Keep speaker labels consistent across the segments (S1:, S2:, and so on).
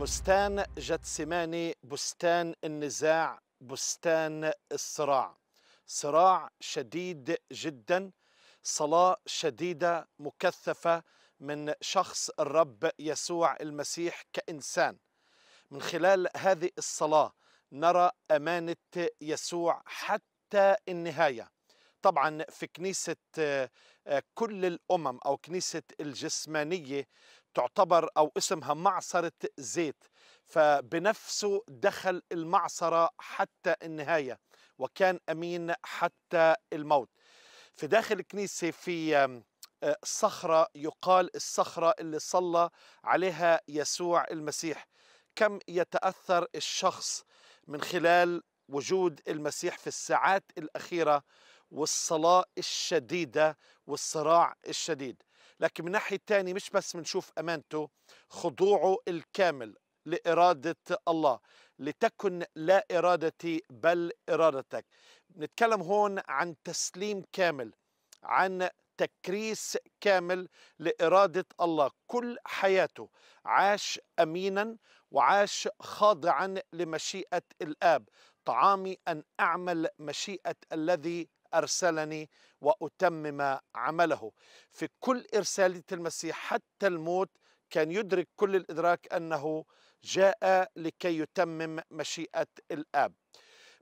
S1: بستان جتسماني بستان النزاع بستان الصراع صراع شديد جدا صلاة شديدة مكثفة من شخص الرب يسوع المسيح كإنسان من خلال هذه الصلاة نرى أمانة يسوع حتى النهاية طبعا في كنيسة آه، كل الأمم أو كنيسة الجسمانية تعتبر أو اسمها معصرة زيت فبنفسه دخل المعصرة حتى النهاية وكان أمين حتى الموت في داخل الكنيسة في آه، صخرة يقال الصخرة اللي صلى عليها يسوع المسيح كم يتأثر الشخص من خلال وجود المسيح في الساعات الأخيرة والصلاة الشديدة والصراع الشديد لكن من ناحية تاني مش بس بنشوف أمانته خضوعه الكامل لإرادة الله لتكن لا إرادتي بل إرادتك نتكلم هون عن تسليم كامل عن تكريس كامل لإرادة الله كل حياته عاش أمينا وعاش خاضعا لمشيئة الآب طعامي أن أعمل مشيئة الذي أرسلني وأتمم عمله في كل إرسالية المسيح حتى الموت كان يدرك كل الإدراك أنه جاء لكي يتمم مشيئة الآب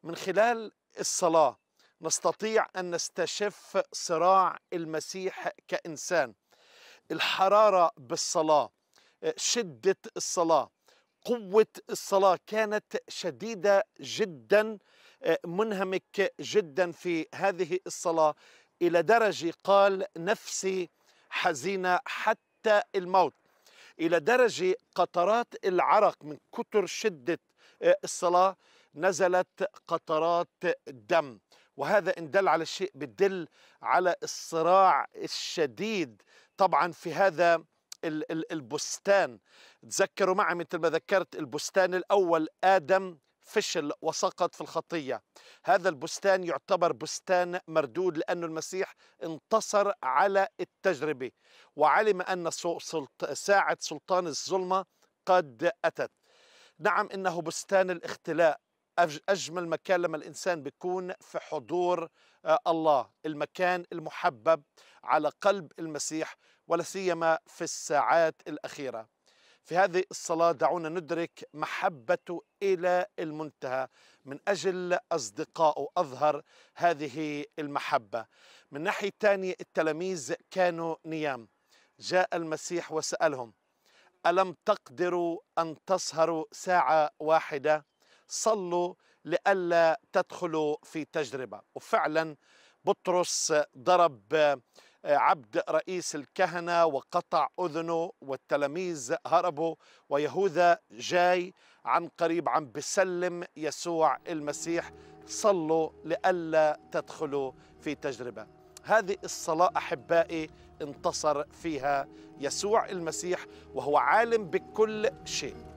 S1: من خلال الصلاة نستطيع أن نستشف صراع المسيح كإنسان الحرارة بالصلاة شدة الصلاة قوة الصلاة كانت شديدة جدا آه، منهمك جدا في هذه الصلاة إلى درجة قال نفسي حزينة حتى الموت إلى درجة قطرات العرق من كتر شدة آه، الصلاة نزلت قطرات دم وهذا إن دل على شيء بدل على الصراع الشديد طبعا في هذا البستان تذكروا معي مثل ما ذكرت البستان الأول آدم فشل وسقط في الخطية هذا البستان يعتبر بستان مردود لأن المسيح انتصر على التجربة وعلم أن ساعة سلطان الظلمة قد أتت نعم إنه بستان الاختلاء أجمل مكان لما الإنسان بيكون في حضور آه، الله المكان المحبب على قلب المسيح ولا سيما في الساعات الأخيرة في هذه الصلاة دعونا ندرك محبته إلى المنتهى من أجل أصدقائه أظهر هذه المحبة من ناحية ثانية التلاميذ كانوا نيام جاء المسيح وسألهم ألم تقدروا أن تسهروا ساعة واحدة صلوا لئلا تدخلوا في تجربة وفعلا بطرس ضرب عبد رئيس الكهنة وقطع أذنه والتلاميذ هربوا ويهوذا جاي عن قريب عم بسلم يسوع المسيح صلوا لئلا تدخلوا في تجربة هذه الصلاة أحبائي انتصر فيها يسوع المسيح وهو عالم بكل شيء